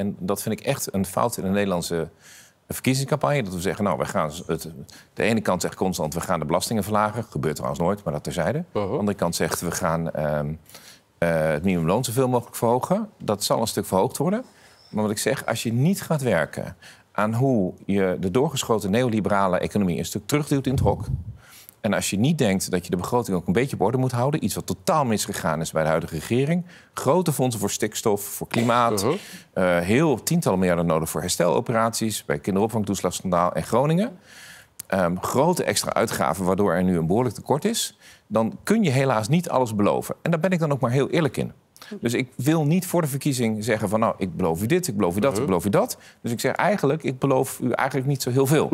En dat vind ik echt een fout in de Nederlandse verkiezingscampagne. Dat we zeggen, nou, wij gaan het, de ene kant zegt constant, we gaan de belastingen verlagen. Gebeurt trouwens nooit, maar dat terzijde. Uh De andere kant zegt, we gaan ehm, eh, het minimumloon zoveel mogelijk verhogen. Dat zal een stuk verhoogd worden. Maar wat ik zeg, als je niet gaat werken aan hoe je de doorgeschoten neoliberale economie een stuk terugduwt in het hok. En als je niet denkt dat je de begroting ook een beetje op orde moet houden, iets wat totaal misgegaan is bij de huidige regering, grote fondsen voor stikstof, voor klimaat, uh-huh. eh, heel tientallen miljarden nodig voor hersteloperaties, bij kinderopvangtoeslagschandaal en Groningen, ehm, grote extra uitgaven waardoor er nu een behoorlijk tekort is, dan kun je helaas niet alles beloven. En daar ben ik dan ook maar heel eerlijk in. Dus ik wil niet voor de verkiezing zeggen van nou, ik beloof u dit, ik beloof u dat, ik uh-huh. beloof u dat. Dus ik zeg eigenlijk, ik beloof u eigenlijk niet zo heel veel.